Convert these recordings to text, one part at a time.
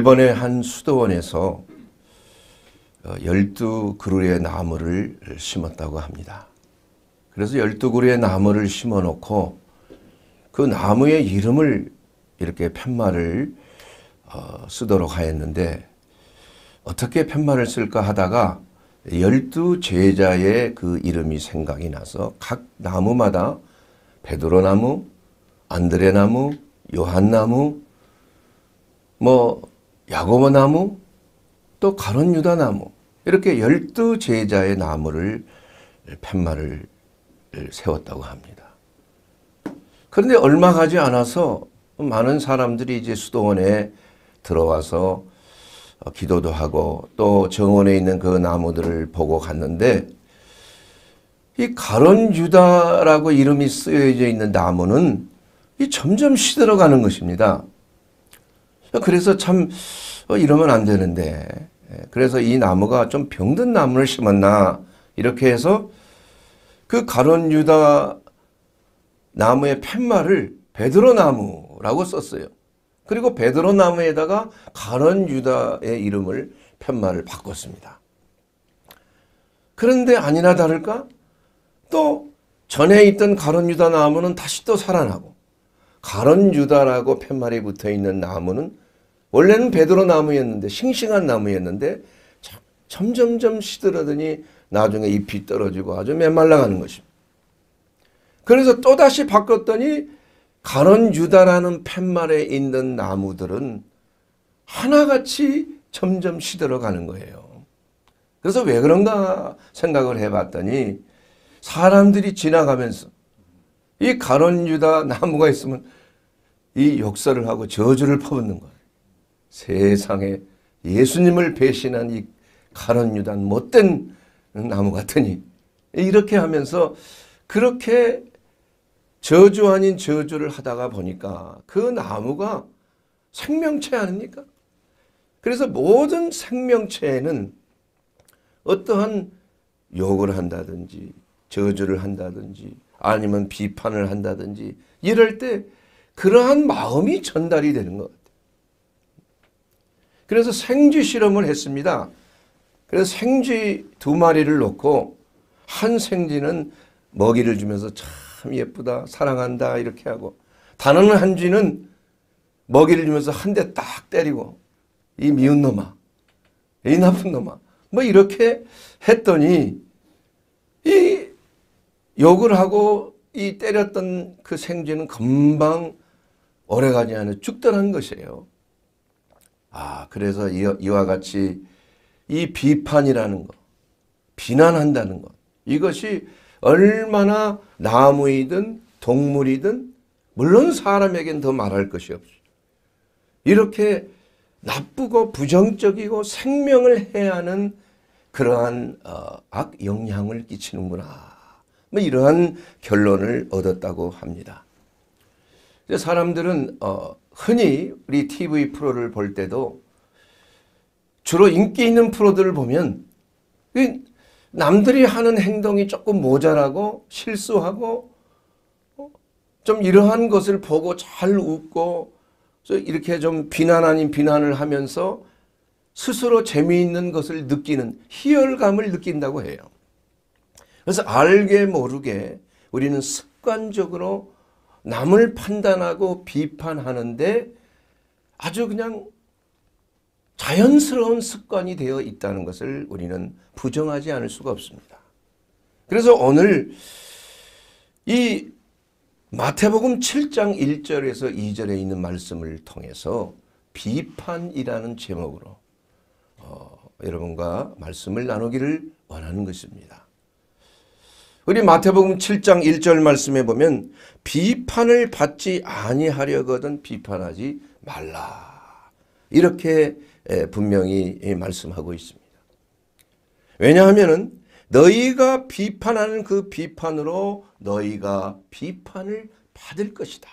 일본의 한 수도원에서 12그루의 어, 나무를 심었다고 합니다. 그래서 12그루의 나무를 심어 놓고 그 나무의 이름을 이렇게 팻말을 어, 쓰도록 하였는데 어떻게 팻말을 쓸까 하다가 열두 제자의 그 이름이 생각이 나서 각 나무마다 베드로 나무, 안드레 나무, 요한 나무, 뭐 야고보 나무, 또 가론 유다 나무 이렇게 열두 제자의 나무를 팻말을 세웠다고 합니다. 그런데 얼마 가지 않아서 많은 사람들이 이제 수도원에 들어와서 어, 기도도 하고 또 정원에 있는 그 나무들을 보고 갔는데 이 가론 유다라고 이름이 쓰여져 있는 나무는 이 점점 시들어가는 것입니다. 그래서 참 어, 이러면 안 되는데 예, 그래서 이 나무가 좀 병든 나무를 심었나 이렇게 해서 그 가론 유다 나무의 팻말을 베드로 나무라고 썼어요. 그리고 베드로 나무에다가 가론 유다의 이름을 팻말을 바꿨습니다. 그런데 아니나 다를까 또 전에 있던 가론 유다 나무는 다시 또 살아나고 가론 유다라고 팻말이 붙어 있는 나무는 원래는 베드로 나무였는데 싱싱한 나무였는데 점점점 시들어더니 나중에 잎이 떨어지고 아주 메말라가는 것입니다. 그래서 또다시 바꿨더니 가론 유다라는 팻말에 있는 나무들은 하나같이 점점 시들어가는 거예요. 그래서 왜 그런가 생각을 해봤더니 사람들이 지나가면서 이 가론 유다 나무가 있으면 이 욕설을 하고 저주를 퍼붓는 거예요. 세상에 예수님을 배신한 이 가론 유단 못된 나무 같으니 이렇게 하면서 그렇게 저주 아닌 저주를 하다가 보니까 그 나무가 생명체 아닙니까? 그래서 모든 생명체에는 어떠한 욕을 한다든지 저주를 한다든지 아니면 비판을 한다든지 이럴 때 그러한 마음이 전달이 되는 것. 그래서 생쥐 실험을 했습니다. 그래서 생쥐 두 마리를 놓고 한 생쥐는 먹이를 주면서 참 예쁘다, 사랑한다 이렇게 하고 다른 한 쥐는 먹이를 주면서 한 대 딱 때리고 이 미운 놈아, 이 나쁜 놈아 뭐 이렇게 했더니 이 욕을 하고 이 때렸던 그 생쥐는 금방 오래가지 않아 죽더라는 것이에요. 아, 그래서 이와 같이 이 비판이라는 것, 비난한다는 것, 이것이 얼마나 나무이든 동물이든 물론 사람에겐 더 말할 것이 없어. 이렇게 나쁘고 부정적이고 생명을 해하는 그러한 어, 악 영향을 끼치는구나. 뭐 이러한 결론을 얻었다고 합니다. 사람들은 어, 흔히 우리 TV 프로를 볼 때도 주로 인기 있는 프로들을 보면 남들이 하는 행동이 조금 모자라고 실수하고 좀 이러한 것을 보고 잘 웃고 이렇게 좀 비난 아닌 비난을 하면서 스스로 재미있는 것을 느끼는 희열감을 느낀다고 해요. 그래서 알게 모르게 우리는 습관적으로 남을 판단하고 비판하는데 아주 그냥 자연스러운 습관이 되어 있다는 것을 우리는 부정하지 않을 수가 없습니다. 그래서 오늘 이 마태복음 7장 1절에서 2절에 있는 말씀을 통해서 비판이라는 제목으로 어, 여러분과 말씀을 나누기를 원하는 것입니다. 우리 마태복음 7장 1절 말씀에 보면 비판을 받지 아니하려거든 비판하지 말라. 이렇게 분명히 말씀하고 있습니다. 왜냐하면 너희가 비판하는 그 비판으로 너희가 비판을 받을 것이다.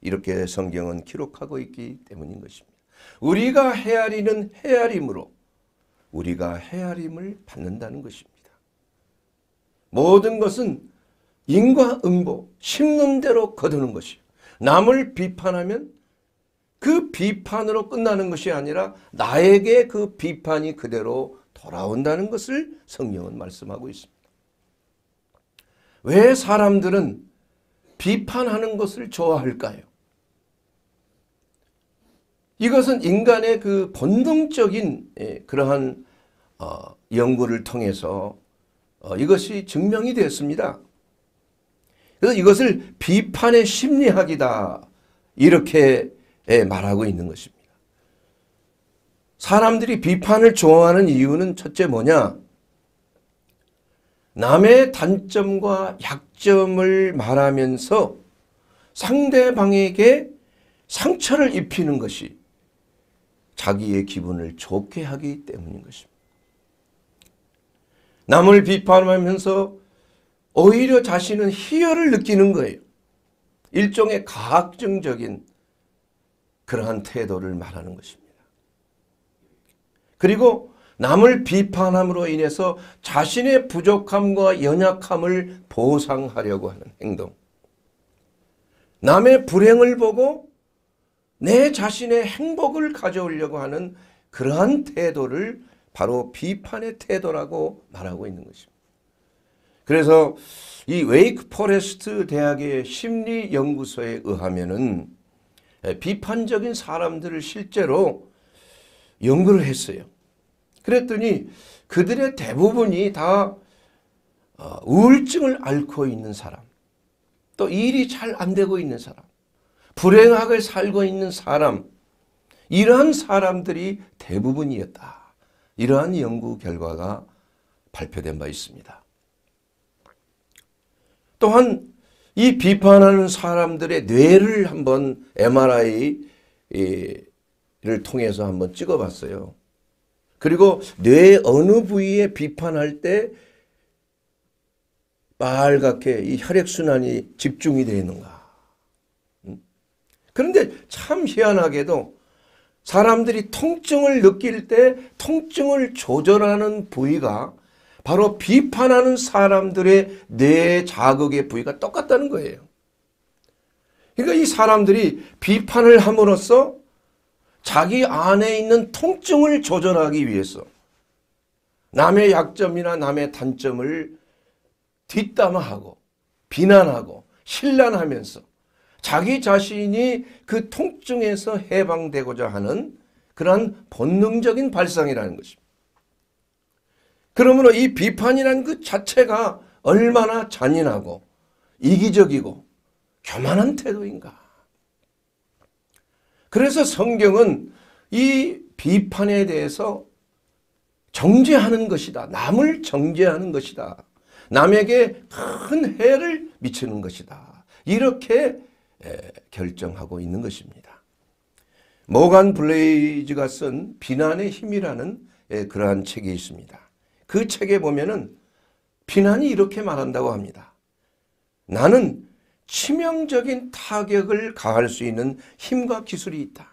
이렇게 성경은 기록하고 있기 때문인 것입니다. 우리가 헤아리는 헤아림으로 우리가 헤아림을 받는다는 것입니다. 모든 것은 인과응보, 심는 대로 거두는 것이요. 남을 비판하면 그 비판으로 끝나는 것이 아니라 나에게 그 비판이 그대로 돌아온다는 것을 성령은 말씀하고 있습니다. 왜 사람들은 비판하는 것을 좋아할까요? 이것은 인간의 그 본능적인 예, 그러한 어, 연구를 통해서 어, 이것이 증명이 되었습니다. 그래서 이것을 비판의 심리학이다 이렇게 예, 말하고 있는 것입니다. 사람들이 비판을 좋아하는 이유는 첫째 뭐냐? 남의 단점과 약점을 말하면서 상대방에게 상처를 입히는 것이 자기의 기분을 좋게 하기 때문인 것입니다. 남을 비판하면서 오히려 자신은 희열을 느끼는 거예요. 일종의 가학증적인 그러한 태도를 말하는 것입니다. 그리고 남을 비판함으로 인해서 자신의 부족함과 연약함을 보상하려고 하는 행동. 남의 불행을 보고 내 자신의 행복을 가져오려고 하는 그러한 태도를 바로 비판의 태도라고 말하고 있는 것입니다. 그래서 이 웨이크 포레스트 대학의 심리연구소에 의하면은 비판적인 사람들을 실제로 연구를 했어요. 그랬더니 그들의 대부분이 다 어, 우울증을 앓고 있는 사람, 또 일이 잘 안 되고 있는 사람, 불행하게 살고 있는 사람, 이러한 사람들이 대부분이었다. 이러한 연구 결과가 발표된 바 있습니다. 또한 이 비판하는 사람들의 뇌를 한번 MRI를 통해서 한번 찍어봤어요. 그리고 뇌 어느 부위에 비판할 때 빨갛게 이 혈액순환이 집중이 되어 있는가. 음? 그런데 참 희한하게도 사람들이 통증을 느낄 때 통증을 조절하는 부위가 바로 비판하는 사람들의 뇌 자극의 부위가 똑같다는 거예요. 그러니까 이 사람들이 비판을 함으로써 자기 안에 있는 통증을 조절하기 위해서 남의 약점이나 남의 단점을 뒷담화하고 비난하고 신란하면서 자기 자신이 그 통증에서 해방되고자 하는 그러한 본능적인 발상이라는 것입니다. 그러므로 이 비판이란 그 자체가 얼마나 잔인하고 이기적이고 교만한 태도인가. 그래서 성경은 이 비판에 대해서 정죄하는 것이다. 남을 정죄하는 것이다. 남에게 큰 해를 미치는 것이다. 이렇게 결정하고 있는 것입니다. 모간 블레이즈가 쓴 비난의 힘이라는 그러한 책이 있습니다. 그 책에 보면은 비난이 이렇게 말한다고 합니다. 나는 치명적인 타격을 가할 수 있는 힘과 기술이 있다.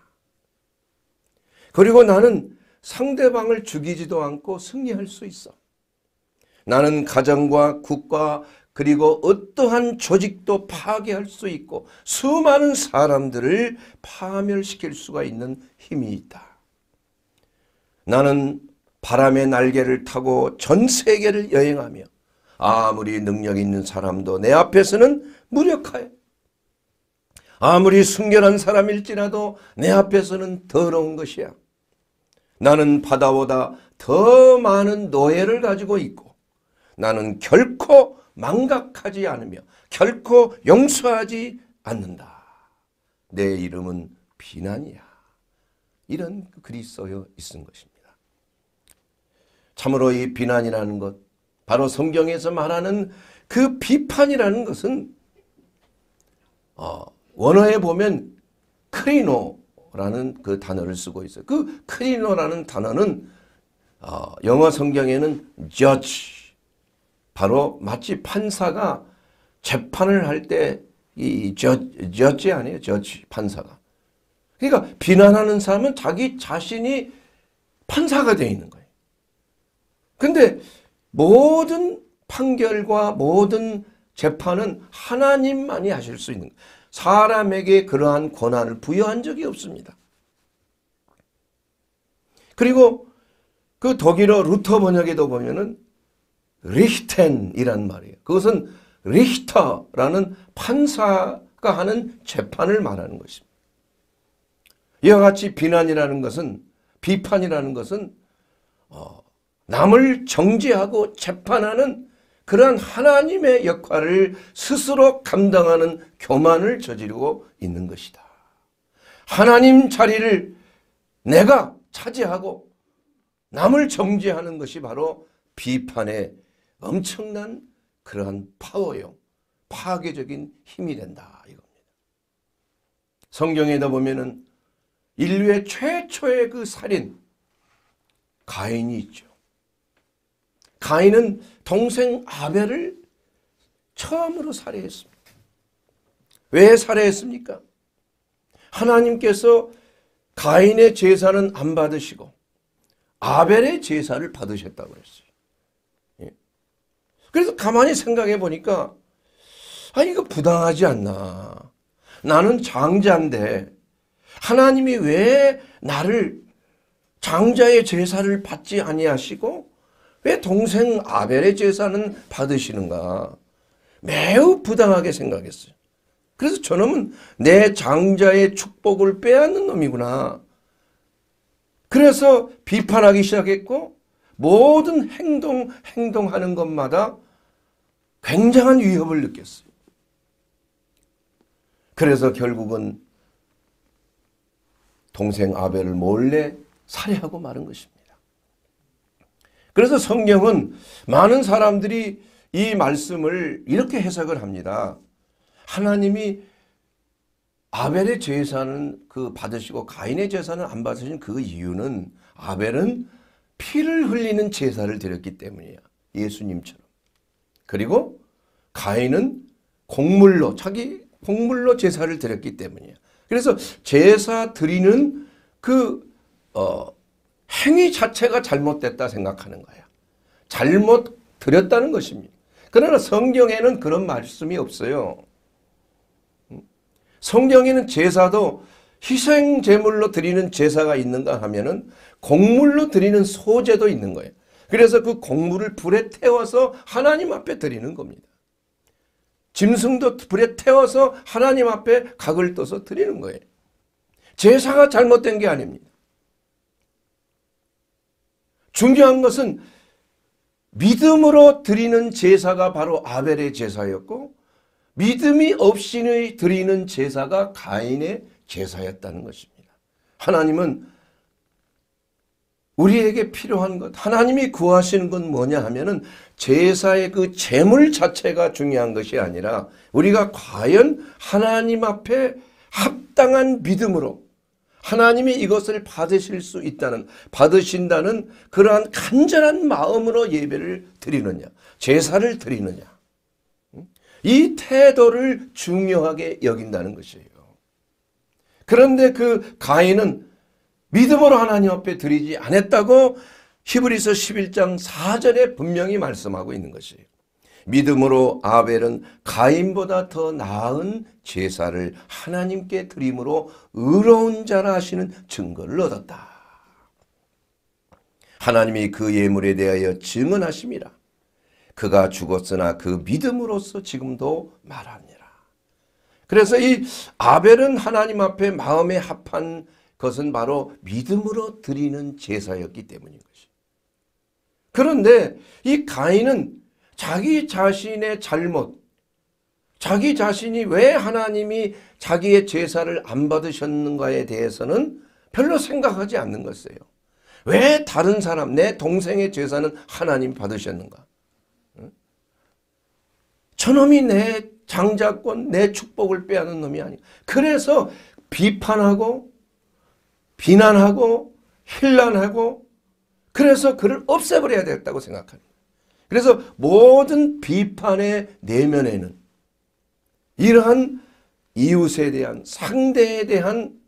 그리고 나는 상대방을 죽이지도 않고 승리할 수 있어. 나는 가정과 국가, 그리고 어떠한 조직도 파괴할 수 있고 수많은 사람들을 파멸시킬 수가 있는 힘이 있다. 나는 바람의 날개를 타고 전 세계를 여행하며 아무리 능력 있는 사람도 내 앞에서는 무력하여 아무리 순결한 사람일지라도 내 앞에서는 더러운 것이야. 나는 바다보다 더 많은 노예를 가지고 있고 나는 결코 망각하지 않으며 결코 용서하지 않는다. 내 이름은 비난이야. 이런 글이 써여 있은 것입니다. 참으로 이 비난이라는 것, 바로 성경에서 말하는 그 비판이라는 것은 어, 원어에 보면 크리노라는 그 단어를 쓰고 있어요. 그 크리노라는 단어는 어, 영어 성경에는 judge 바로 마치 판사가 재판을 할 때 이 저지 아니에요. 저지 판사가. 그러니까 비난하는 사람은 자기 자신이 판사가 되어 있는 거예요. 근데 모든 판결과 모든 재판은 하나님만이 하실 수 있는 거예요. 사람에게 그러한 권한을 부여한 적이 없습니다. 그리고 그 독일어 루터 번역에도 보면은 리히텐이란 말이에요. 그것은 리히터라는 판사가 하는 재판을 말하는 것입니다. 이와 같이 비난이라는 것은 비판이라는 것은 어, 남을 정죄하고 재판하는 그러한 하나님의 역할을 스스로 감당하는 교만을 저지르고 있는 것이다. 하나님 자리를 내가 차지하고 남을 정죄하는 것이 바로 비판의 엄청난 그러한 파워요. 파괴적인 힘이 된다 이겁니다. 성경에다 보면은 인류의 최초의 그 살인 가인이 있죠. 가인은 동생 아벨을 처음으로 살해했습니다. 왜 살해했습니까? 하나님께서 가인의 제사는 안 받으시고 아벨의 제사를 받으셨다고 그어요 그래서 가만히 생각해 보니까 아 이거 부당하지 않나. 나는 장자인데 하나님이 왜 나를 장자의 제사를 받지 아니하시고 왜 동생 아벨의 제사는 받으시는가. 매우 부당하게 생각했어요. 그래서 저놈은 내 장자의 축복을 빼앗는 놈이구나. 그래서 비판하기 시작했고 모든 행동 행동하는 것마다 굉장한 위협을 느꼈어요. 그래서 결국은 동생 아벨을 몰래 살해하고 마른 것입니다. 그래서 성경은 많은 사람들이 이 말씀을 이렇게 해석을 합니다. 하나님이 아벨의 제사는 그 받으시고 가인의 제사는 안 받으신 그 이유는 아벨은 피를 흘리는 제사를 드렸기 때문이야. 예수님처럼. 그리고 가인은 곡물로 자기 곡물로 제사를 드렸기 때문이에요. 그래서 제사 드리는 그 어, 행위 자체가 잘못됐다 생각하는 거야. 잘못 드렸다는 것입니다. 그러나 성경에는 그런 말씀이 없어요. 음? 성경에는 제사도 희생 제물로 드리는 제사가 있는가 하면은 곡물로 드리는 소제도 있는 거예요. 그래서 그공물을 불에 태워서 하나님 앞에 드리는 겁니다. 짐승도 불에 태워서 하나님 앞에 각을 떠서 드리는 거예요. 제사가 잘못된 게 아닙니다. 중요한 것은 믿음으로 드리는 제사가 바로 아벨의 제사였고 믿음이 없이 드리는 제사가 가인의 제사였다는 것입니다. 하나님은 우리에게 필요한 것 하나님이 구하시는 건 뭐냐 하면은 제사의 그 재물 자체가 중요한 것이 아니라 우리가 과연 하나님 앞에 합당한 믿음으로 하나님이 이것을 받으실 수 있다는 받으신다는 그러한 간절한 마음으로 예배를 드리느냐 제사를 드리느냐 이 태도를 중요하게 여긴다는 것이에요. 그런데 그 가인은 믿음으로 하나님 앞에 드리지 않았다고 히브리서 11장 4절에 분명히 말씀하고 있는 것이에요. 믿음으로 아벨은 가인보다 더 나은 제사를 하나님께 드림으로 의로운 자라 하시는 증거를 얻었다. 하나님이 그 예물에 대하여 증언하십니다. 그가 죽었으나 그 믿음으로서 지금도 말합니다. 그래서 이 아벨은 하나님 앞에 마음에 합한 그것은 바로 믿음으로 드리는 제사였기 때문인 것이. 그런데 이 가인은 자기 자신의 잘못, 자기 자신이 왜 하나님이 자기의 제사를 안 받으셨는가에 대해서는 별로 생각하지 않는 것이에요. 왜 다른 사람, 내 동생의 제사는 하나님 받으셨는가? 저놈이 내 장자권, 내 축복을 빼앗는 놈이 아니야. 그래서 비판하고 비난하고 힐난하고 그래서 그를 없애버려야 됐다고 생각합니다. 그래서 모든 비판의 내면에는 이러한 이웃에 대한 상대에 대한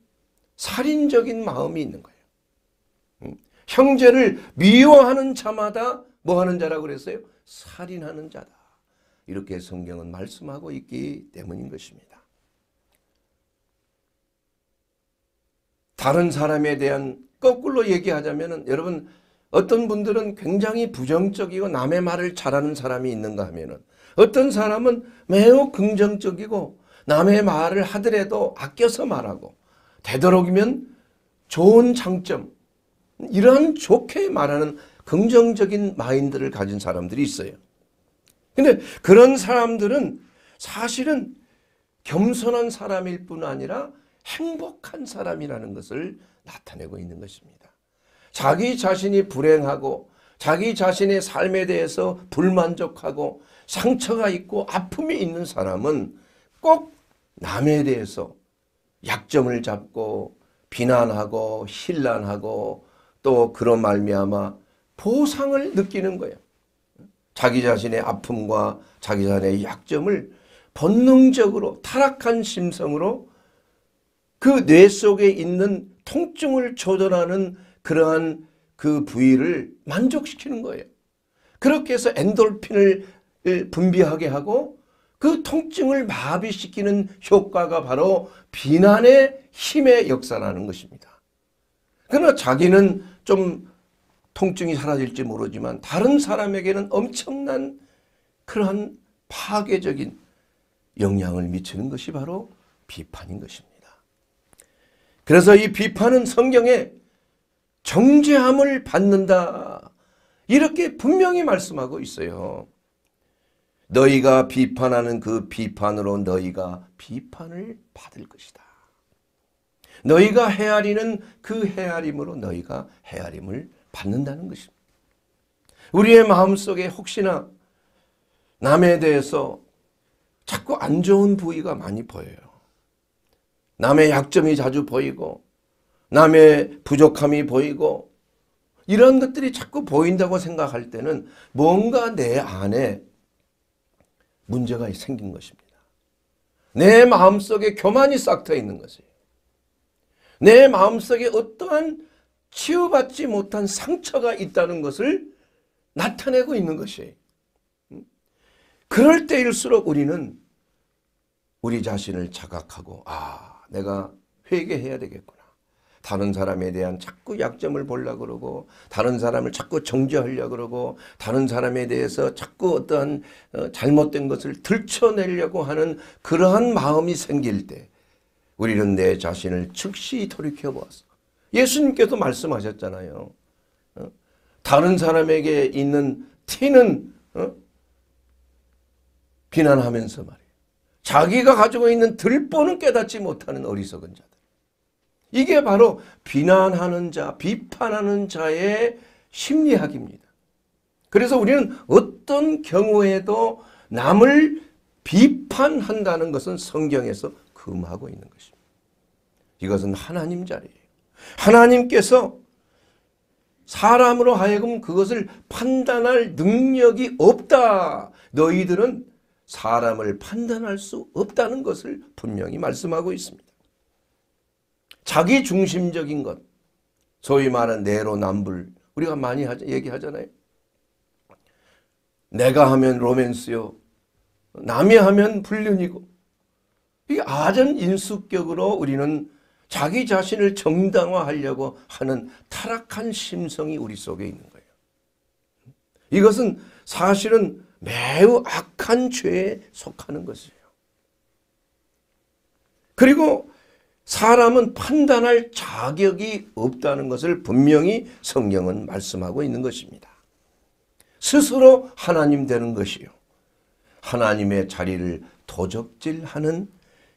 살인적인 마음이 있는 거예요. 음. 형제를 미워하는 자마다 뭐 하는 자라고 그랬어요? 살인하는 자다. 이렇게 성경은 말씀하고 있기 때문인 것입니다. 다른 사람에 대한 거꾸로 얘기하자면 여러분 어떤 분들은 굉장히 부정적이고 남의 말을 잘하는 사람이 있는가 하면은 어떤 사람은 매우 긍정적이고 남의 말을 하더라도 아껴서 말하고 되도록이면 좋은 장점 이러한 좋게 말하는 긍정적인 마인드를 가진 사람들이 있어요. 근데 그런 사람들은 사실은 겸손한 사람일 뿐 아니라 행복한 사람이라는 것을 나타내고 있는 것입니다. 자기 자신이 불행하고 자기 자신의 삶에 대해서 불만족하고 상처가 있고 아픔이 있는 사람은 꼭 남에 대해서 약점을 잡고 비난하고 신란하고 또 그런 말미암아 보상을 느끼는 거예요. 자기 자신의 아픔과 자기 자신의 약점을 본능적으로 타락한 심성으로 그뇌 속에 있는 통증을 조절하는 그러한 그 부위를 만족시키는 거예요. 그렇게 해서 엔돌핀을 분비하게 하고 그 통증을 마비시키는 효과가 바로 비난의 힘의 역사라는 것입니다. 그러나 자기는 좀 통증이 사라질지 모르지만 다른 사람에게는 엄청난 그러한 파괴적인 영향을 미치는 것이 바로 비판인 것입니다. 그래서 이 비판은 성경에 정죄함을 받는다. 이렇게 분명히 말씀하고 있어요. 너희가 비판하는 그 비판으로 너희가 비판을 받을 것이다. 너희가 헤아리는 그 헤아림으로 너희가 헤아림을 받는다는 것입니다. 우리의 마음속에 혹시나 남에 대해서 자꾸 안 좋은 부위가 많이 보여요. 남의 약점이 자주 보이고 남의 부족함이 보이고 이런 것들이 자꾸 보인다고 생각할 때는 뭔가 내 안에 문제가 생긴 것입니다. 내 마음속에 교만이 싹터 있는 것이에요. 내 마음속에 어떠한 치유받지 못한 상처가 있다는 것을 나타내고 있는 것이에요. 그럴 때일수록 우리는 우리 자신을 자각하고 아 내가 회개해야 되겠구나. 다른 사람에 대한 자꾸 약점을 보려 그러고 다른 사람을 자꾸 정죄하려 그러고 다른 사람에 대해서 자꾸 어떤 어, 잘못된 것을 들춰내려고 하는 그러한 마음이 생길 때 우리는 내 자신을 즉시 돌이켜 보았어. 예수님께서 말씀하셨잖아요. 어? 다른 사람에게 있는 티는 어? 비난하면서 말이야. 자기가 가지고 있는 들보는 깨닫지 못하는 어리석은 자들. 이게 바로 비난하는 자, 비판하는 자의 심리학입니다. 그래서 우리는 어떤 경우에도 남을 비판한다는 것은 성경에서 금하고 있는 것입니다. 이것은 하나님 자리예요. 하나님께서 사람으로 하여금 그것을 판단할 능력이 없다. 너희들은 사람을 판단할 수 없다는 것을 분명히 말씀하고 있습니다. 자기 중심적인 것, 소위 말하는 내로남불, 우리가 많이 하자, 얘기하잖아요. 내가 하면 로맨스요. 남이 하면 불륜이고. 이 아전 인수격으로 우리는 자기 자신을 정당화하려고 하는 타락한 심성이 우리 속에 있는 거예요. 이것은 사실은 매우 악한 죄에 속하는 것이에요. 그리고 사람은 판단할 자격이 없다는 것을 분명히 성경은 말씀하고 있는 것입니다. 스스로 하나님 되는 것이요. 하나님의 자리를 도적질하는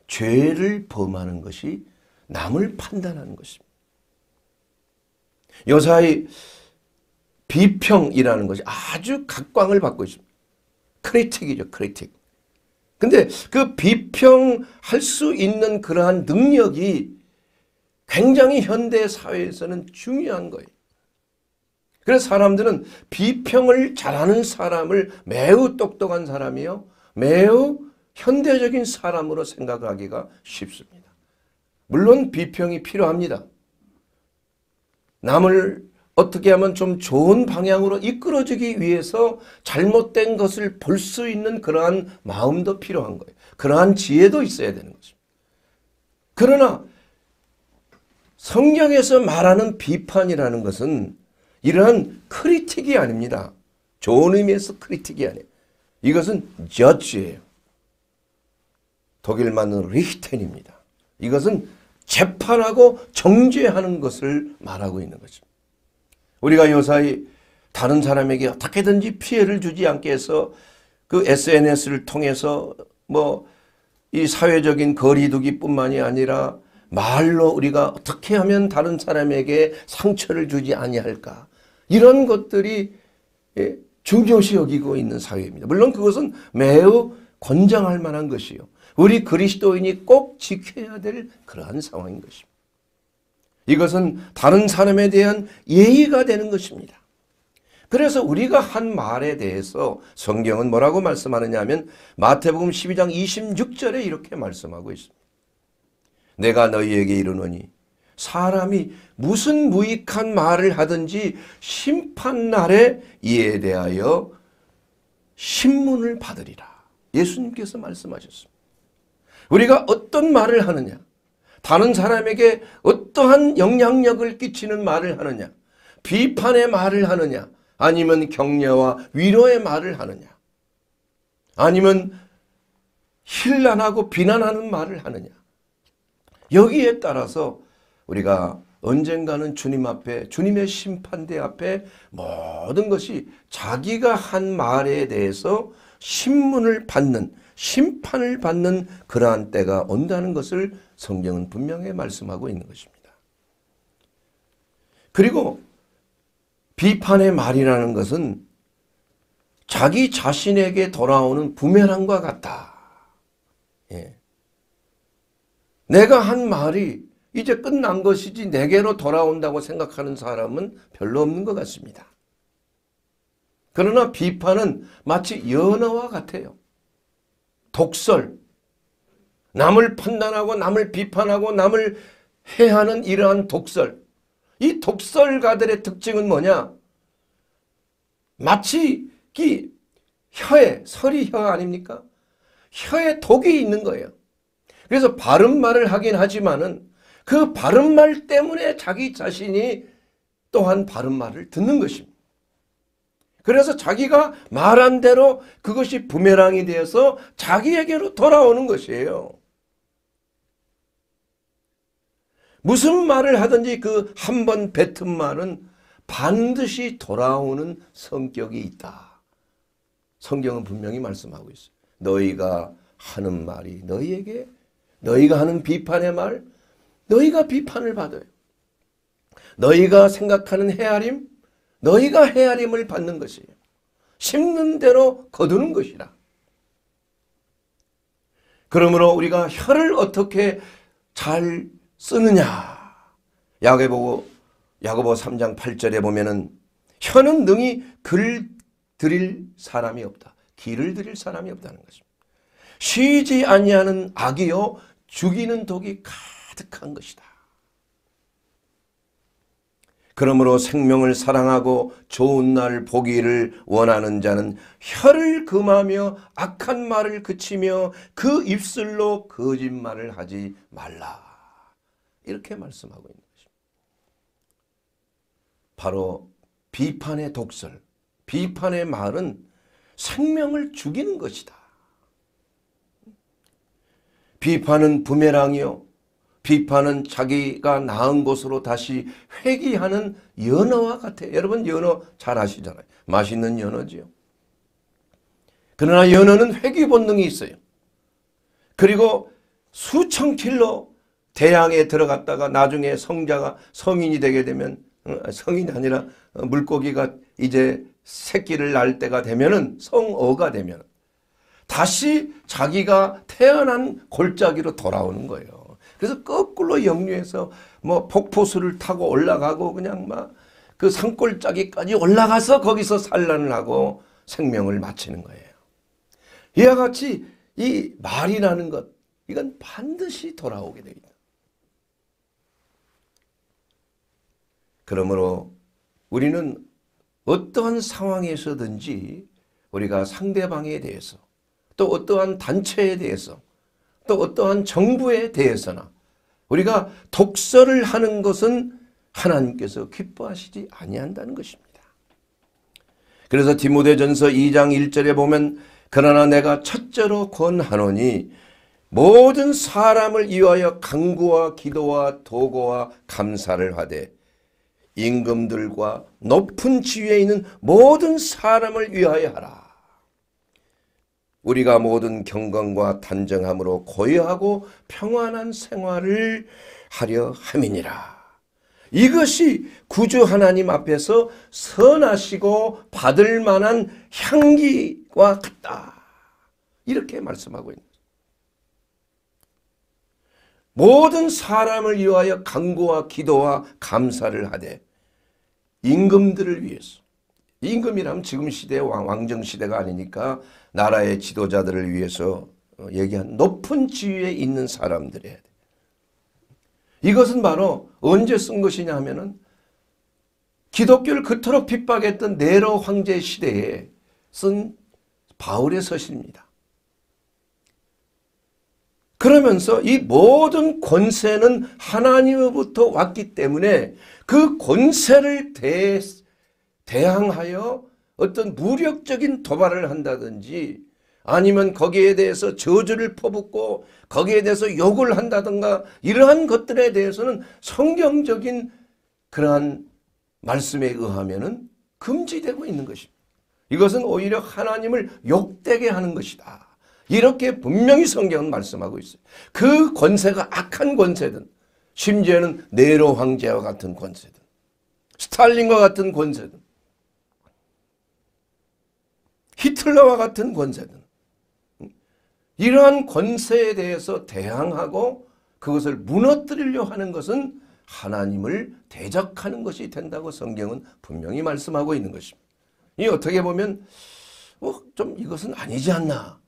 죄를 범하는 것이 남을 판단하는 것입니다. 여사의 비평이라는 것이 아주 각광을 받고 있습니다. 크리틱이죠. 크리틱. 근데 그 비평할 수 있는 그러한 능력이 굉장히 현대 사회에서는 중요한 거예요. 그래서 사람들은 비평을 잘하는 사람을 매우 똑똑한 사람이요. 매우 현대적인 사람으로 생각하기가 쉽습니다. 물론 비평이 필요합니다. 남을 어떻게 하면 좀 좋은 방향으로 이끌어주기 위해서 잘못된 것을 볼 수 있는 그러한 마음도 필요한 거예요. 그러한 지혜도 있어야 되는 것입니다. 그러나 성경에서 말하는 비판이라는 것은 이러한 크리틱이 아닙니다. 좋은 의미에서 크리틱이 아니에요. 이것은 저지예요. 독일만은 리히텐입니다. 이것은 재판하고 정죄하는 것을 말하고 있는 것입니다. 우리가 요사이 다른 사람에게 어떻게든지 피해를 주지 않게 해서 그 SNS를 통해서 뭐 이 사회적인 거리두기 뿐만이 아니라 말로 우리가 어떻게 하면 다른 사람에게 상처를 주지 아니할까 이런 것들이 예, 중요시 여기고 있는 사회입니다. 물론 그것은 매우 권장할 만한 것이요. 우리 그리스도인이 꼭 지켜야 될 그러한 상황인 것입니다. 이것은 다른 사람에 대한 예의가 되는 것입니다. 그래서 우리가 한 말에 대해서 성경은 뭐라고 말씀하느냐 하면 마태복음 12장 26절에 이렇게 말씀하고 있습니다. 내가 너희에게 이르노니 사람이 무슨 무익한 말을 하든지 심판날에 이에 대하여 신문을 받으리라. 예수님께서 말씀하셨습니다. 우리가 어떤 말을 하느냐 다른 사람에게 어떠한 영향력을 끼치는 말을 하느냐 비판의 말을 하느냐 아니면 격려와 위로의 말을 하느냐 아니면 힐난하고 비난하는 말을 하느냐 여기에 따라서 우리가 언젠가는 주님 앞에 주님의 심판대 앞에 모든 것이 자기가 한 말에 대해서 신문을 받는 심판을 받는 그러한 때가 온다는 것을 성경은 분명히 말씀하고 있는 것입니다. 그리고 비판의 말이라는 것은 자기 자신에게 돌아오는 부메랑과 같다. 예. 내가 한 말이 이제 끝난 것이지 내게로 돌아온다고 생각하는 사람은 별로 없는 것 같습니다. 그러나 비판은 마치 연어와 같아요. 독설, 남을 판단하고 남을 비판하고 남을 해하는 이러한 독설. 이 독설가들의 특징은 뭐냐? 마치 이 혀에 설이 혀 아닙니까? 혀에 독이 있는 거예요. 그래서 바른 말을 하긴 하지만은 그 바른 말 때문에 자기 자신이 또한 바른 말을 듣는 것입니다. 그래서 자기가 말한 대로 그것이 부메랑이 되어서 자기에게로 돌아오는 것이에요. 무슨 말을 하든지 그 한 번 뱉은 말은 반드시 돌아오는 성격이 있다. 성경은 분명히 말씀하고 있어요. 너희가 하는 말이 너희에게 너희가 하는 비판의 말 너희가 비판을 받아요. 너희가 생각하는 헤아림 너희가 헤아림을 받는 것이요 심는 대로 거두는 것이라. 그러므로 우리가 혀를 어떻게 잘 쓰느냐. 야고보 야고보 3장 8절에 보면은 혀는 능히 글 드릴 사람이 없다. 길을 드릴 사람이 없다는 것입니다. 쉬지 아니하는 악이요 죽이는 독이 가득한 것이다. 그러므로 생명을 사랑하고 좋은 날 보기를 원하는 자는 혀를 금하며 악한 말을 그치며 그 입술로 거짓말을 하지 말라. 이렇게 말씀하고 있는 것입니다. 바로 비판의 독설, 비판의 말은 생명을 죽이는 것이다. 비판은 부메랑이요 비판은 자기가 나은 곳으로 다시 회귀하는 연어와 같아요. 여러분 연어 잘 아시잖아요. 맛있는 연어지요. 그러나 연어는 회귀 본능이 있어요. 그리고 수천 킬로 대양에 들어갔다가 나중에 성자가 성인이 되게 되면 어, 성인이 아니라 물고기가 이제 새끼를 낳을 때가 되면은 성어가 되면 다시 자기가 태어난 골짜기로 돌아오는 거예요. 그래서 거꾸로 역류해서 뭐 폭포수를 타고 올라가고 그냥 막 그 산골짜기까지 올라가서 거기서 산란을 하고 생명을 마치는 거예요. 이와 같이 이 말이라는 것 이건 반드시 돌아오게 됩니다. 그러므로 우리는 어떠한 상황에서든지 우리가 상대방에 대해서 또 어떠한 단체에 대해서 또 어떠한 정부에 대해서나 우리가 독서를 하는 것은 하나님께서 기뻐하시지 아니한다는 것입니다. 그래서 디모데전서 2장 1절에 보면 그러나 내가 첫째로 권하노니 모든 사람을 위하여 강구와 기도와 도고와 감사를 하되 임금들과 높은 지위에 있는 모든 사람을 위하여 하라. 우리가 모든 경건과 단정함으로 고요하고 평안한 생활을 하려 함이니라. 이것이 구주 하나님 앞에서 선하시고 받을 만한 향기와 같다. 이렇게 말씀하고 있는 모든 사람을 위하여 강구와 기도와 감사를 하되 임금들을 위해서 임금이라면 지금 시대 의 왕정 시대가 아니니까 나라의 지도자들을 위해서 어, 얘기한 높은 지위에 있는 사람들이야 이것은 바로 언제 쓴 것이냐 하면은 기독교를 그토록 핍박했던 네로 황제 시대에 쓴 바울의 서신입니다. 그러면서 이 모든 권세는 하나님으로부터 왔기 때문에 그 권세를 대 대항하여 어떤 무력적인 도발을 한다든지 아니면 거기에 대해서 저주를 퍼붓고 거기에 대해서 욕을 한다든가 이러한 것들에 대해서는 성경적인 그러한 말씀에 의하면은 금지되고 있는 것입니다. 이것은 오히려 하나님을 욕되게 하는 것이다. 이렇게 분명히 성경은 말씀하고 있어요. 그 권세가 악한 권세든 심지어는 네로 황제와 같은 권세든 스탈린과 같은 권세든 히틀러와 같은 권세든 이러한 권세에 대해서 대항하고 그것을 무너뜨리려 하는 것은 하나님을 대적하는 것이 된다고 성경은 분명히 말씀하고 있는 것입니다. 이 어떻게 보면 뭐좀 어, 이것은 아니지 않나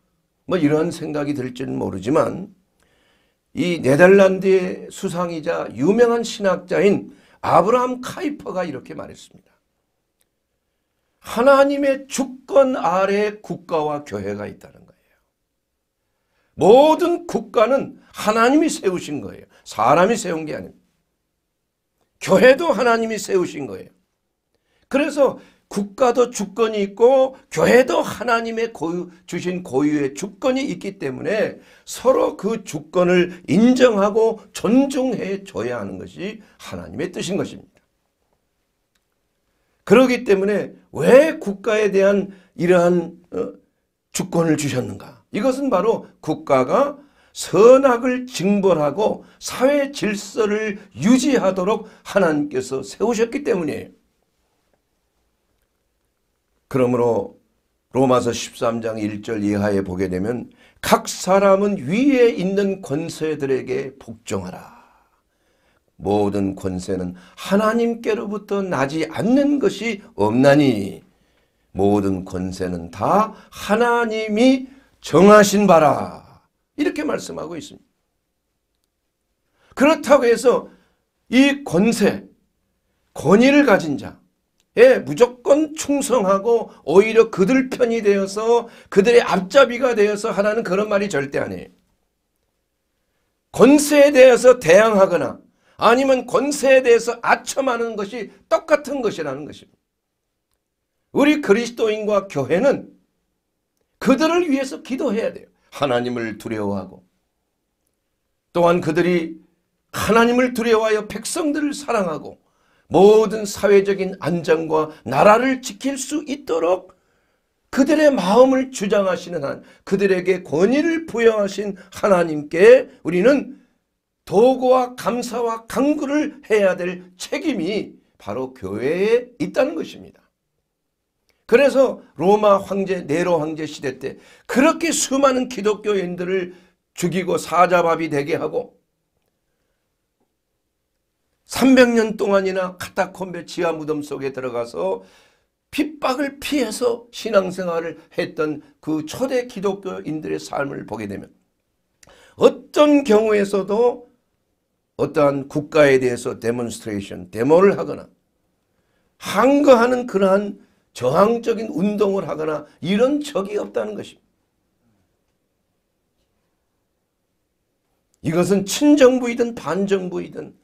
뭐 이런 생각이 들지는 모르지만 이 네덜란드의 수상이자 유명한 신학자인 아브라함 카이퍼가 이렇게 말했습니다. 하나님의 주권 아래 국가와 교회가 있다는 거예요. 모든 국가는 하나님이 세우신 거예요. 사람이 세운 게 아닙니다. 교회도 하나님이 세우신 거예요. 그래서 국가도 주권이 있고 교회도 하나님의 고유, 주신 고유의 주권이 있기 때문에 서로 그 주권을 인정하고 존중해 줘야 하는 것이 하나님의 뜻인 것입니다. 그러기 때문에 왜 국가에 대한 이러한 어, 주권을 주셨는가? 이것은 바로 국가가 선악을 징벌하고 사회 질서를 유지하도록 하나님께서 세우셨기 때문이에요. 그러므로 로마서 13장 1절 이하에 보게 되면 각 사람은 위에 있는 권세들에게 복종하라. 모든 권세는 하나님께로부터 나지 않는 것이 없나니 모든 권세는 다 하나님이 정하신 바라 이렇게 말씀하고 있습니다. 그렇다고 해서 이 권세, 권위를 가진 자에 예, 무조건 충성하고 오히려 그들 편이 되어서 그들의 앞잡이가 되어서 하라는 그런 말이 절대 아니에요. 권세에 대해서 대항하거나 아니면 권세에 대해서 아첨하는 것이 똑같은 것이라는 것입니다. 우리 그리스도인과 교회는 그들을 위해서 기도해야 돼요. 하나님을 두려워하고 또한 그들이 하나님을 두려워하여 백성들을 사랑하고 모든 사회적인 안정과 나라를 지킬 수 있도록 그들의 마음을 주장하시는 한 그들에게 권위를 부여하신 하나님께 우리는 도구와 감사와 강구를 해야 될 책임이 바로 교회에 있다는 것입니다. 그래서 로마 황제 네로 황제 시대 때 그렇게 수많은 기독교인들을 죽이고 사자밥이 되게 하고 300년 동안이나 카타콤베 지하 무덤 속에 들어가서 핍박을 피해서 신앙생활을 했던 그 초대 기독교인들의 삶을 보게 되면 어떤 경우에서도 어떠한 국가에 대해서 데몬스트레이션, 데모를 하거나 항거하는 그러한 저항적인 운동을 하거나 이런 적이 없다는 것입니다. 이것은 친정부이든 반정부이든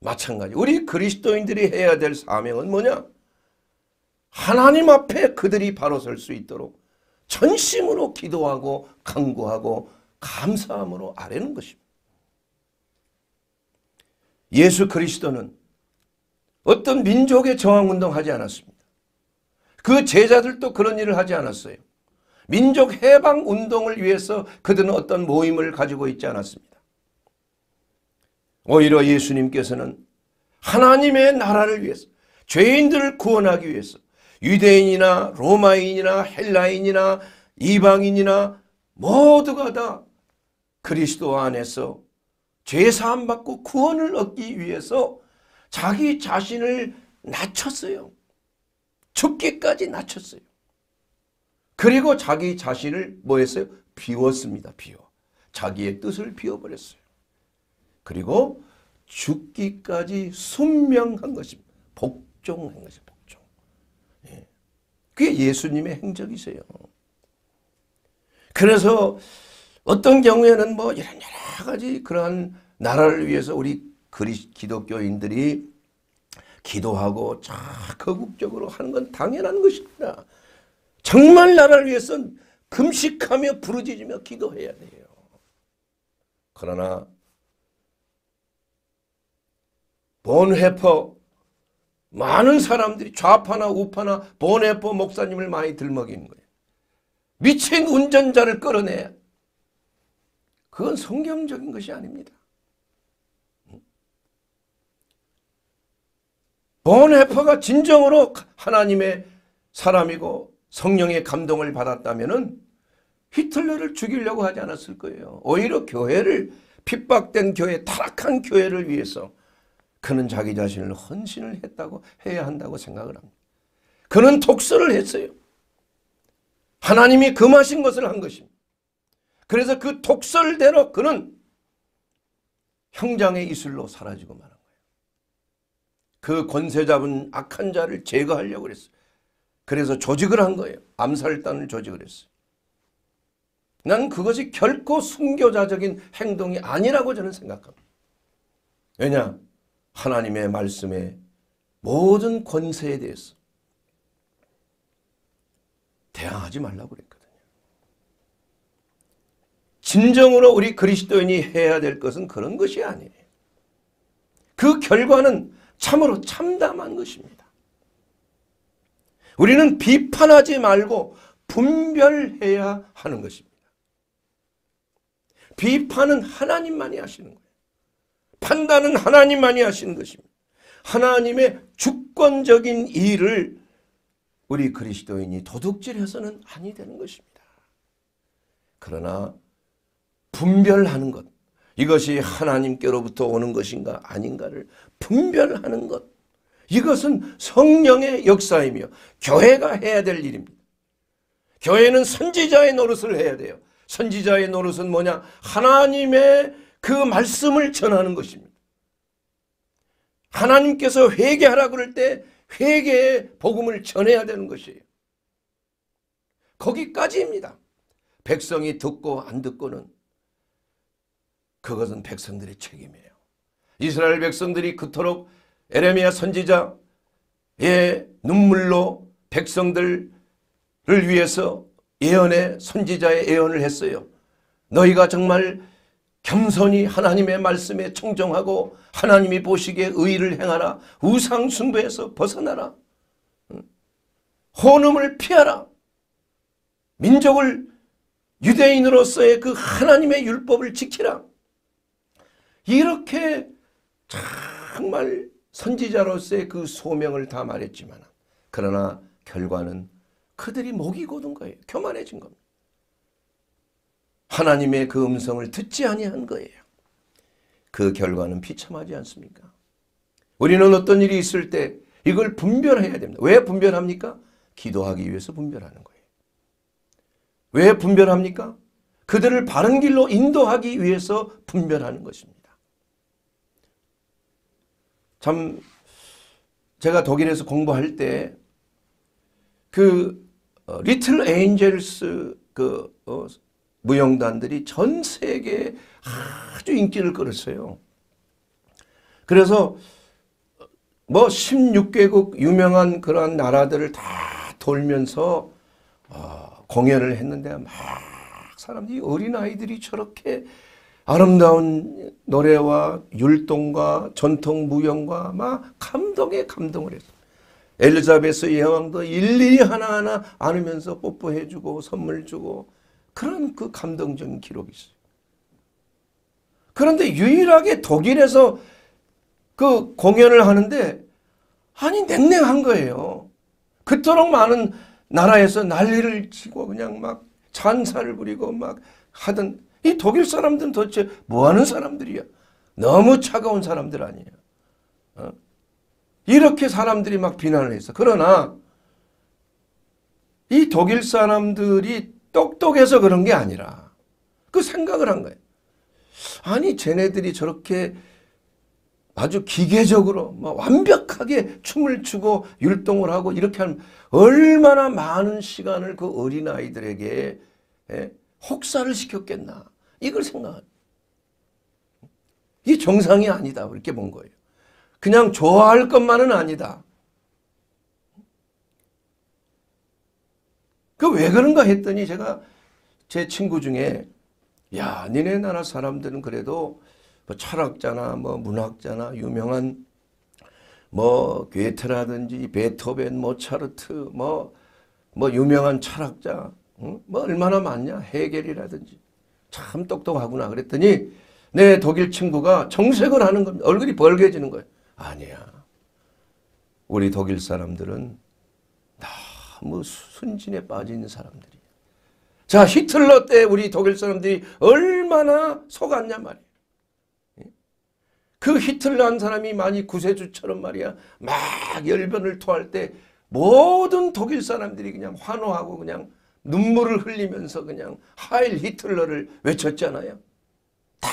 마찬가지. 우리 그리스도인들이 해야 될 사명은 뭐냐? 하나님 앞에 그들이 바로 설 수 있도록 전심으로 기도하고 강구하고 감사함으로 아뢰는 것입니다. 예수 그리스도는 어떤 민족의 저항운동 하지 않았습니다. 그 제자들도 그런 일을 하지 않았어요. 민족 해방 운동을 위해서 그들은 어떤 모임을 가지고 있지 않았습니다. 오히려 예수님께서는 하나님의 나라를 위해서 죄인들을 구원하기 위해서 유대인이나 로마인이나 헬라인이나 이방인이나 모두가 다 그리스도 안에서 죄사함 받고 구원을 얻기 위해서 자기 자신을 낮췄어요. 죽기까지 낮췄어요. 그리고 자기 자신을 뭐 했어요? 비웠습니다. 비워. 자기의 뜻을 비워버렸어요. 그리고 죽기까지 순명한 것입니다. 복종한 것이 복종. 예. 그게 예수님의 행적이세요. 그래서 어떤 경우에는 뭐 이런 여러 가지 그런 나라를 위해서 우리 그리 기독교인들이 기도하고 자극적으로 하는 건 당연한 것입니다. 정말 나라를 위해선 금식하며 부르짖으며 기도해야 돼요. 그러나 본회퍼 많은 사람들이 좌파나 우파나 본회퍼 목사님을 많이 들먹이는 거예요. 미친 운전자를 끌어내야 그건 성경적인 것이 아닙니다. 본해퍼가 진정으로 하나님의 사람이고 성령의 감동을 받았다면 히틀러를 죽이려고 하지 않았을 거예요. 오히려 교회를 핍박된 교회 타락한 교회를 위해서 그는 자기 자신을 헌신을 했다고 해야 한다고 생각을 합니다. 그는 독서를 했어요. 하나님이 금하신 것을 한 것입니다. 그래서 그 독설대로 그는 형장의 이슬로 사라지고 말는 거예요. 그 권세 잡은 악한 자를 제거하려고 그랬어요. 그래서 조직을 한 거예요. 암살단을 조직을 했어요. 난 그것이 결코 순교자적인 행동이 아니라고 저는 생각합니다. 왜냐? 하나님의 말씀에 모든 권세에 대해서 대항하지 말라고 그래요. 진정으로 우리 그리스도인이 해야 될 것은 그런 것이 아니에요. 그 결과는 참으로 참담한 것입니다. 우리는 비판하지 말고 분별해야 하는 것입니다. 비판은 하나님만이 하시는 거예요. 판단은 하나님만이 하시는 것입니다. 하나님의 주권적인 일을 우리 그리스도인이 도둑질해서는 아니 되는 것입니다. 그러나 분별하는 것. 이것이 하나님께로부터 오는 것인가 아닌가를 분별하는 것. 이것은 성령의 역사이며 교회가 해야 될 일입니다. 교회는 선지자의 노릇을 해야 돼요. 선지자의 노릇은 뭐냐? 하나님의 그 말씀을 전하는 것입니다. 하나님께서 회개하라 그럴 때 회개의 복음을 전해야 되는 것이에요. 거기까지입니다. 백성이 듣고 안 듣고는 그것은 백성들의 책임이에요. 이스라엘 백성들이 그토록 에레미야 선지자의 예, 눈물로 백성들을 위해서 예언의 선지자의 예언을 했어요. 너희가 정말 겸손히 하나님의 말씀에 청정하고 하나님이 보시기에 의를 행하라. 우상 숭배에서 벗어나라. 혼음을 피하라. 민족을 유대인으로서의 그 하나님의 율법을 지키라. 이렇게 정말 선지자로서의 그 소명을 다 말했지만 그러나 결과는 그들이 목이 고든 거예요. 교만해진 겁니다. 하나님의 그 음성을 듣지 아니한 거예요. 그 결과는 비참하지 않습니까? 우리는 어떤 일이 있을 때 이걸 분별해야 됩니다. 왜 분별합니까? 기도하기 위해서 분별하는 거예요. 왜 분별합니까? 그들을 바른 길로 인도하기 위해서 분별하는 것입니다. 참 제가 독일에서 공부할 때 그 리틀 에인젤스 그 어, 무용단들이 전 세계에 아주 인기를 끌었어요. 그래서 뭐 16개국 유명한 그런 나라들을 다 돌면서 어, 공연을 했는데 막 사람들이 어린아이들이 저렇게 아름다운 노래와 율동과 전통 무용과 막 감동에 감동을 했어요. 엘리자베스 여왕도 일일이 하나하나 안으면서 뽀뽀해주고 선물 주고 그런 그 감동적인 기록이 있어요. 그런데 유일하게 독일에서 그 공연을 하는데 아니 냉랭한 거예요. 그토록 많은 나라에서 난리를 치고 그냥 막 잔사를 부리고 막 하던 이 독일 사람들은 도대체 뭐 하는 사람들이야? 너무 차가운 사람들 아니에요. 어? 이렇게 사람들이 막 비난을 했어. 그러나 이 독일 사람들이 똑똑해서 그런 게 아니라 그 생각을 한 거예요. 아니 쟤네들이 저렇게 아주 기계적으로 뭐 완벽하게 춤을 추고 율동을 하고 이렇게 하면 얼마나 많은 시간을 그 어린아이들에게 예? 혹사를 시켰겠나. 이걸 생각하는 이게 정상이 아니다. 이렇게 본 거예요. 그냥 좋아할 것만은 아니다. 그 왜 그런가 했더니 제가 제 친구 중에 야 니네 나라 사람들은 그래도 뭐 철학자나 뭐 문학자나 유명한 뭐 괴테라든지 베토벤, 모차르트 뭐뭐 뭐 유명한 철학자 응? 뭐 얼마나 많냐 헤겔이라든지 참 똑똑하구나 그랬더니 내 독일 친구가 정색을 하는 겁니다. 얼굴이 벌게지는 거예요. 아니야. 우리 독일 사람들은 너무 순진에 빠진 사람들이야. 자 히틀러 때 우리 독일 사람들이 얼마나 속았냐 말이야. 예? 그 히틀러 한 사람이 많이 구세주처럼 말이야 막 열변을 토할 때 모든 독일 사람들이 그냥 환호하고 그냥 눈물을 흘리면서 그냥 하일 히틀러를 외쳤잖아요. 다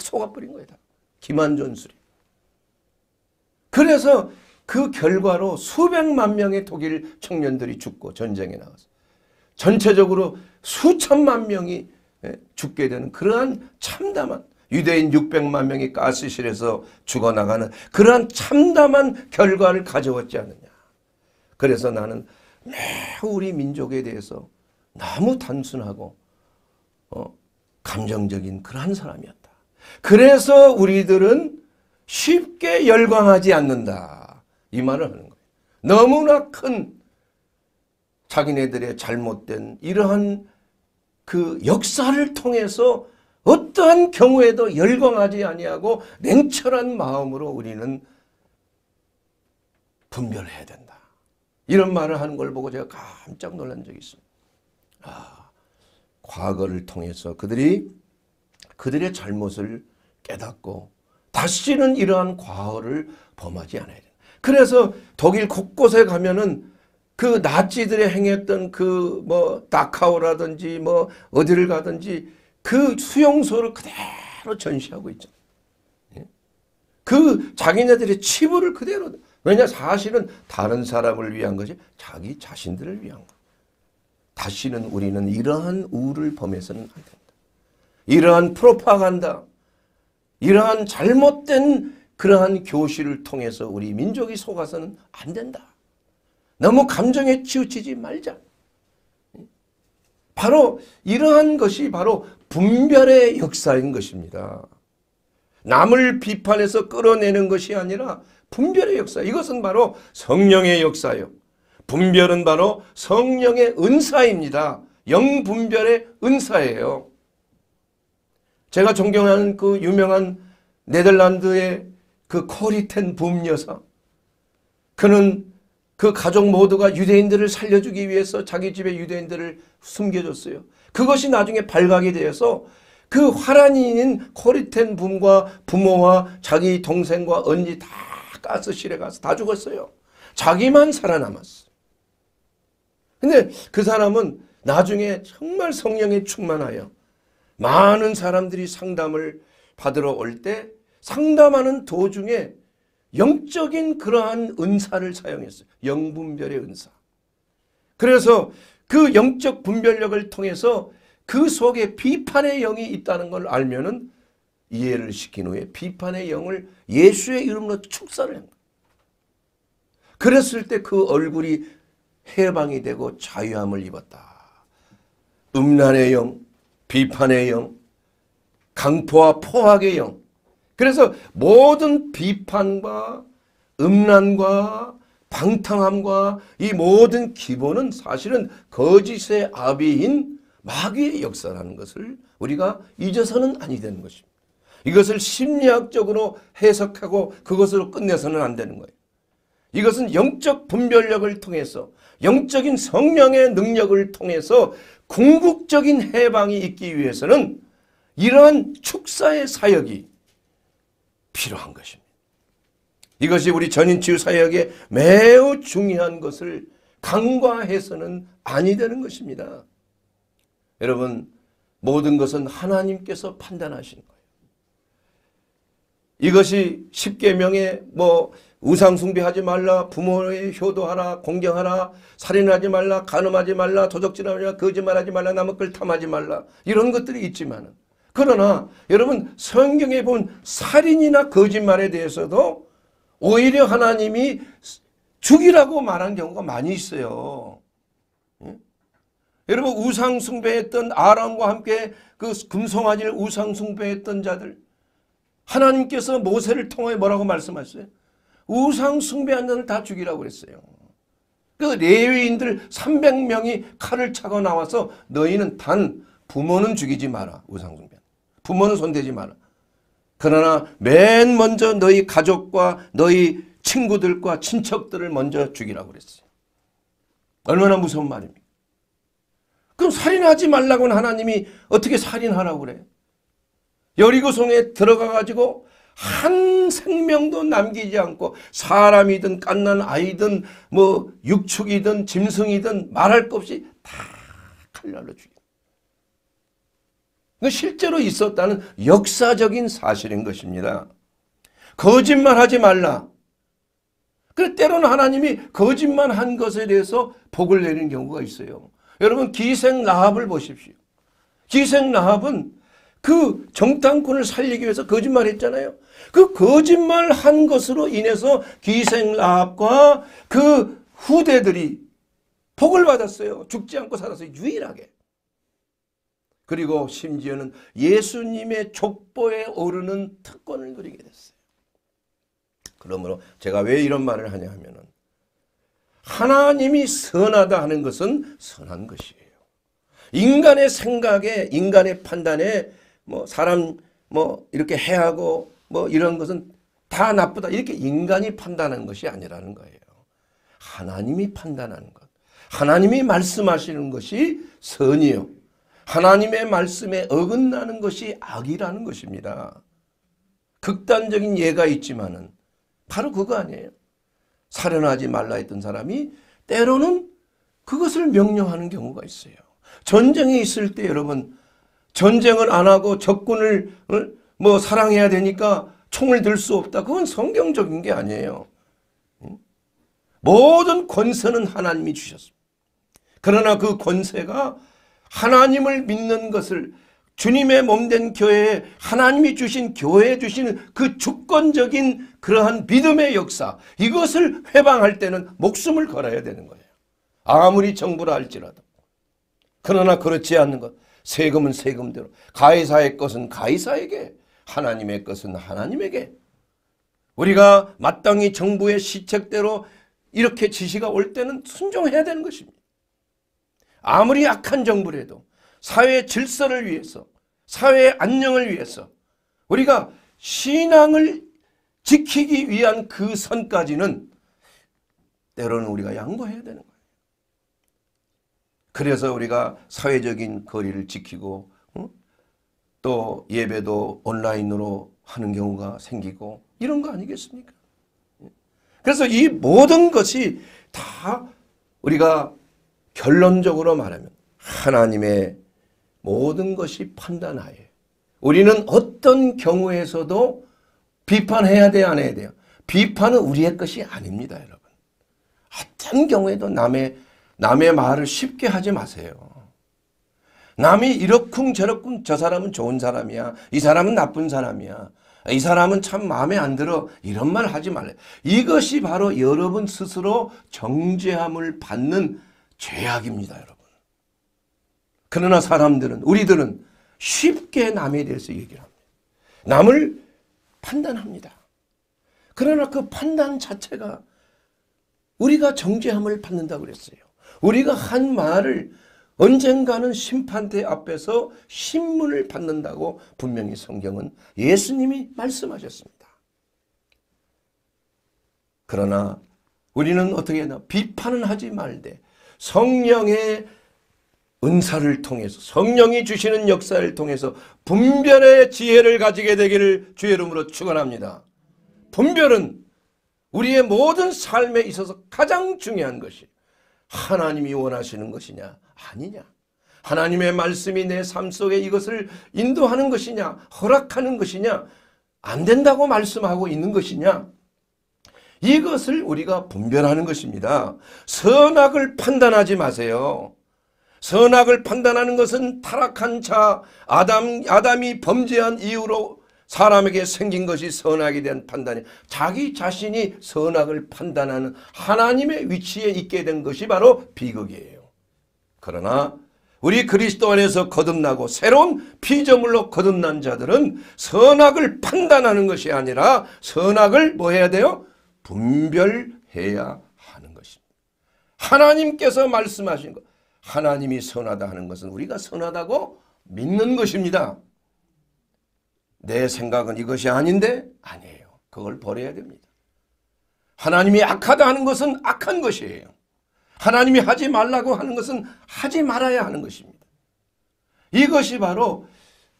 속아버린 거예요. 기만전술이. 그래서 그 결과로 수백만 명의 독일 청년들이 죽고 전쟁에 나가서 전체적으로 수천만 명이 예, 죽게 되는 그러한 참담한 유대인 600만 명이 가스실에서 죽어나가는 그러한 참담한 결과를 가져왔지 않느냐. 그래서 나는 매우 우리 민족에 대해서 너무 단순하고 어, 감정적인 그러한 사람이었다. 그래서 우리들은 쉽게 열광하지 않는다. 이 말을 하는 거예요. 너무나 큰 자기네들의 잘못된 이러한 그 역사를 통해서 어떠한 경우에도 열광하지 아니하고 냉철한 마음으로 우리는 분별해야 된다. 이런 말을 하는 걸 보고 제가 깜짝 놀란 적이 있습니다. 아, 과거를 통해서 그들이 그들의 잘못을 깨닫고 다시는 이러한 과거를 범하지 않아야 된다. 그래서 독일 곳곳에 가면은 그 나치들의 행했던 그 뭐 다카오라든지 뭐 어디를 가든지 그 수용소를 그대로 전시하고 있죠. 예? 그 자기네들의 치부를 그대로 왜냐 사실은 다른 사람을 위한 것이 자기 자신들을 위한 것. 다시는 우리는 이러한 우를 범해서는 안 된다. 이러한 프로파간다. 이러한 잘못된 그러한 교실을 통해서 우리 민족이 속아서는 안 된다. 너무 감정에 치우치지 말자. 바로 이러한 것이 바로 분별의 역사인 것입니다. 남을 비판해서 끌어내는 것이 아니라 분별의 역사. 이것은 바로 성령의 역사요. 분별은 바로 성령의 은사입니다. 영분별의 은사예요. 제가 존경하는 그 유명한 네덜란드의 그 코리텐 붐 여사 그는 그 가족 모두가 유대인들을 살려주기 위해서 자기 집에 유대인들을 숨겨줬어요. 그것이 나중에 발각이 되어서 그 화란이인 코리텐 붐과 부모와 자기 동생과 언니 다 가스실에 가서 다 죽었어요. 자기만 살아남았어. 근데 그 사람은 나중에 정말 성령에 충만하여 많은 사람들이 상담을 받으러 올 때 상담하는 도중에 영적인 그러한 은사를 사용했어요. 영분별의 은사. 그래서 그 영적 분별력을 통해서 그 속에 비판의 영이 있다는 걸 알면은 이해를 시킨 후에 비판의 영을 예수의 이름으로 축사를 한 거예요. 그랬을 때 그 얼굴이 해방이 되고 자유함을 입었다. 음란의 영, 비판의 영, 강포와 포악의 영. 그래서 모든 비판과 음란과 방탕함과 이 모든 기본은 사실은 거짓의 아비인 마귀의 역사라는 것을 우리가 잊어서는 아니 되는 것입니다. 이것을 심리학적으로 해석하고 그것으로 끝내서는 안 되는 거예요. 이것은 영적 분별력을 통해서 영적인 성령의 능력을 통해서 궁극적인 해방이 있기 위해서는 이러한 축사의 사역이 필요한 것입니다. 이것이 우리 전인치유 사역에 매우 중요한 것을 강과해서는 아니 되는 것입니다. 여러분 모든 것은 하나님께서 판단하신 거예요. 이것이 십계명의뭐 우상 숭배하지 말라 부모의 효도하라 공경하라 살인하지 말라 간음하지 말라 도적질하지 말라 거짓말하지 말라 남의 걸 탐하지 말라 이런 것들이 있지만 그러나 여러분 성경에 본 살인이나 거짓말에 대해서도 오히려 하나님이 죽이라고 말한 경우가 많이 있어요. 응? 예? 여러분 우상 숭배했던 아람과 함께 그 금송아지를 우상 숭배했던 자들 하나님께서 모세를 통해 뭐라고 말씀하셨어요? 우상 숭배한 자들 다 죽이라고 그랬어요. 그 레위인들 300명이 칼을 차고 나와서 너희는 단 부모는 죽이지 마라. 우상 숭배. 부모는 손대지 마라. 그러나 맨 먼저 너희 가족과 너희 친구들과 친척들을 먼저 죽이라고 그랬어요. 얼마나 무서운 말입니까? 그럼 살인하지 말라고는 하나님이 어떻게 살인하라고 그래요? 여리고성에 들어가 가지고 한 생명도 남기지 않고 사람이든 깐난 아이든 뭐 육축이든 짐승이든 말할 것 없이 다 칼날로 죽인다. 그러니까 실제로 있었다는 역사적인 사실인 것입니다. 거짓말하지 말라. 그래 때로는 하나님이 거짓말한 것에 대해서 복을 내리는 경우가 있어요. 여러분 기생 라합을 보십시오. 기생 라합은 그 정탐꾼을 살리기 위해서 거짓말했잖아요. 그 거짓말한 것으로 인해서 기생라합과 그 후대들이 복을 받았어요. 죽지 않고 살았어요. 유일하게. 그리고 심지어는 예수님의 족보에 오르는 특권을 누리게 됐어요. 그러므로 제가 왜 이런 말을 하냐 하면은 하나님이 선하다 하는 것은 선한 것이에요. 인간의 생각에 인간의 판단에 뭐 사람 뭐 이렇게 해하고 뭐 이런 것은 다 나쁘다 이렇게 인간이 판단하는 것이 아니라는 거예요. 하나님이 판단하는 것. 하나님이 말씀하시는 것이 선이요. 하나님의 말씀에 어긋나는 것이 악이라는 것입니다. 극단적인 예가 있지만은 바로 그거 아니에요. 살인하지 말라 했던 사람이 때로는 그것을 명령하는 경우가 있어요. 전쟁이 있을 때 여러분 전쟁을 안 하고 적군을 어? 뭐 사랑해야 되니까 총을 들 수 없다. 그건 성경적인 게 아니에요. 모든 권세는 하나님이 주셨습니다. 그러나 그 권세가 하나님을 믿는 것을 주님의 몸 된 교회에 하나님이 주신 교회에 주신 그 주권적인 그러한 믿음의 역사 이것을 회방할 때는 목숨을 걸어야 되는 거예요. 아무리 정부라 할지라도. 그러나 그렇지 않는 것. 세금은 세금대로 가이사의 것은 가이사에게 하나님의 것은 하나님에게 우리가 마땅히 정부의 시책대로 이렇게 지시가 올 때는 순종해야 되는 것입니다. 아무리 악한 정부라도 사회 질서를 위해서 사회의 안녕을 위해서 우리가 신앙을 지키기 위한 그 선까지는 때로는 우리가 양보해야 되는 거예요. 그래서 우리가 사회적인 거리를 지키고 또 예배도 온라인으로 하는 경우가 생기고 이런 거 아니겠습니까? 그래서 이 모든 것이 다 우리가 결론적으로 말하면 하나님의 모든 것이 판단하에 우리는 어떤 경우에서도 비판해야 돼 안 해야 돼요? 비판은 우리의 것이 아닙니다 여러분. 어떤 경우에도 남의 남의 말을 쉽게 하지 마세요. 남이 이렇쿵 저렇쿵 저 사람은 좋은 사람이야. 이 사람은 나쁜 사람이야. 이 사람은 참 마음에 안 들어. 이런 말 하지 말래. 이것이 바로 여러분 스스로 정죄함을 받는 죄악입니다. 여러분. 그러나 사람들은 우리들은 쉽게 남에 대해서 얘기를 합니다. 남을 판단합니다. 그러나 그 판단 자체가 우리가 정죄함을 받는다고 그랬어요. 우리가 한 말을 언젠가는 심판대 앞에서 신문을 받는다고 분명히 성경은 예수님이 말씀하셨습니다. 그러나 우리는 어떻게 나 비판은 하지 말되 성령의 은사를 통해서 성령이 주시는 역사를 통해서 분별의 지혜를 가지게 되기를 주의 이름으로 축원합니다. 분별은 우리의 모든 삶에 있어서 가장 중요한 것이 하나님이 원하시는 것이냐 아니냐 하나님의 말씀이 내 삶 속에 이것을 인도하는 것이냐 허락하는 것이냐 안 된다고 말씀하고 있는 것이냐 이것을 우리가 분별하는 것입니다. 선악을 판단하지 마세요. 선악을 판단하는 것은 타락한 자 아담 아담이 범죄한 이후로 사람에게 생긴 것이 선악에 대한 판단이 자기 자신이 선악을 판단하는 하나님의 위치에 있게 된 것이 바로 비극이에요. 그러나 우리 그리스도 안에서 거듭나고 새로운 피조물로 거듭난 자들은 선악을 판단하는 것이 아니라 선악을 뭐 해야 돼요? 분별해야 하는 것입니다. 하나님께서 말씀하신 것, 하나님이 선하다 하는 것은 우리가 선하다고 믿는 것입니다. 내 생각은 이것이 아닌데 아니에요. 그걸 버려야 됩니다. 하나님이 악하다 하는 것은 악한 것이에요. 하나님이 하지 말라고 하는 것은 하지 말아야 하는 것입니다. 이것이 바로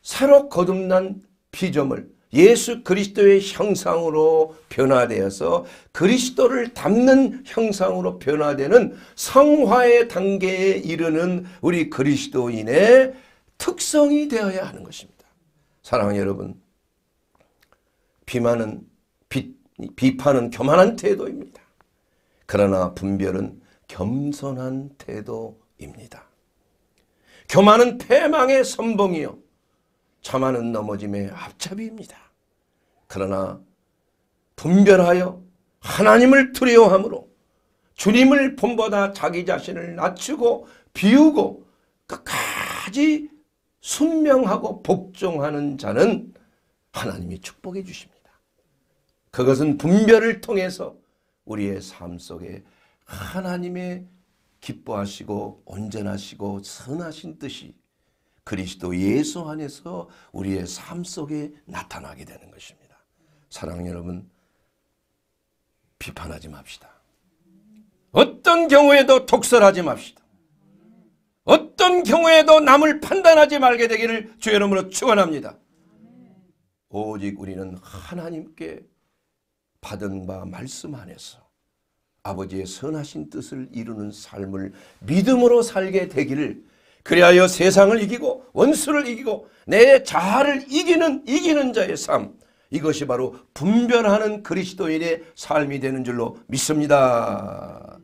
새로 거듭난 피조물 예수 그리스도의 형상으로 변화되어서 그리스도를 닮는 형상으로 변화되는 성화의 단계에 이르는 우리 그리스도인의 특성이 되어야 하는 것입니다. 사랑하는 여러분, 비만은 비, 비판은 교만한 태도입니다. 그러나 분별은 겸손한 태도입니다. 교만은 패망의 선봉이요. 참하는 넘어짐의 합잡이입니다 그러나 분별하여 하나님을 두려워함으로 주님을 본보다 자기 자신을 낮추고 비우고 끝까지 순명하고 복종하는 자는 하나님이 축복해 주십니다. 그것은 분별을 통해서 우리의 삶 속에 하나님의 기뻐하시고 온전하시고 선하신 뜻이 그리스도 예수 안에서 우리의 삶 속에 나타나게 되는 것입니다. 사랑 여러분 비판하지 맙시다. 어떤 경우에도 독설하지 맙시다. 어떤 경우에도 남을 판단하지 말게 되기를 주의 이름으로 축원합니다. 오직 우리는 하나님께 받은 바 말씀 안에서 아버지의 선하신 뜻을 이루는 삶을 믿음으로 살게 되기를 그리하여 세상을 이기고 원수를 이기고 내 자아를 이기는 이기는 자의 삶 이것이 바로 분별하는 그리스도인의 삶이 되는 줄로 믿습니다.